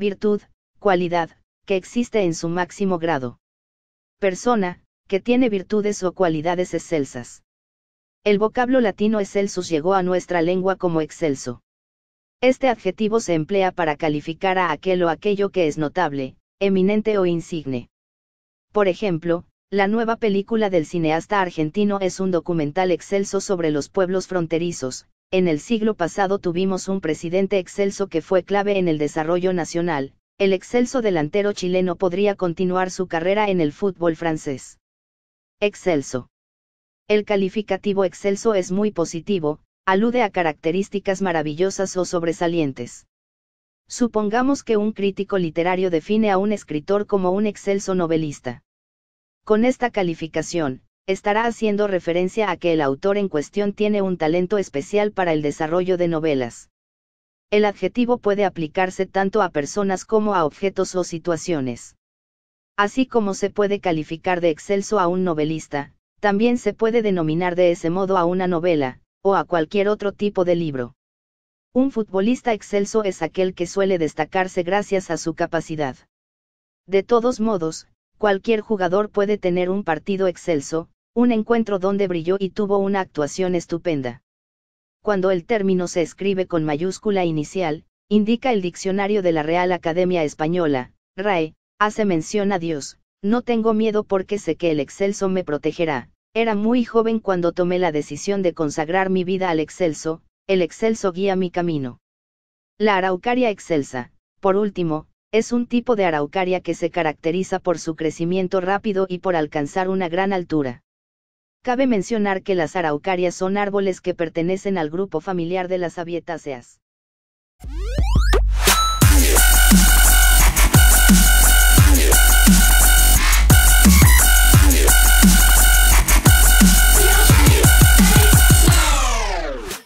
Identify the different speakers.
Speaker 1: virtud, cualidad, que existe en su máximo grado. Persona, que tiene virtudes o cualidades excelsas. El vocablo latino excelsus llegó a nuestra lengua como excelso. Este adjetivo se emplea para calificar a aquel o aquello que es notable, eminente o insigne. Por ejemplo, la nueva película del cineasta argentino es un documental excelso sobre los pueblos fronterizos, en el siglo pasado tuvimos un presidente excelso que fue clave en el desarrollo nacional, el excelso delantero chileno podría continuar su carrera en el fútbol francés. Excelso. El calificativo excelso es muy positivo, alude a características maravillosas o sobresalientes. Supongamos que un crítico literario define a un escritor como un excelso novelista. Con esta calificación, estará haciendo referencia a que el autor en cuestión tiene un talento especial para el desarrollo de novelas. El adjetivo puede aplicarse tanto a personas como a objetos o situaciones. Así como se puede calificar de excelso a un novelista, también se puede denominar de ese modo a una novela, o a cualquier otro tipo de libro. Un futbolista excelso es aquel que suele destacarse gracias a su capacidad. De todos modos, cualquier jugador puede tener un partido excelso, un encuentro donde brilló y tuvo una actuación estupenda. Cuando el término se escribe con mayúscula inicial, indica el diccionario de la Real Academia Española, RAE, hace mención a Dios, no tengo miedo porque sé que el excelso me protegerá. Era muy joven cuando tomé la decisión de consagrar mi vida al excelso, el excelso guía mi camino. La araucaria excelsa, por último, es un tipo de araucaria que se caracteriza por su crecimiento rápido y por alcanzar una gran altura. Cabe mencionar que las araucarias son árboles que pertenecen al grupo familiar de las avietáceas.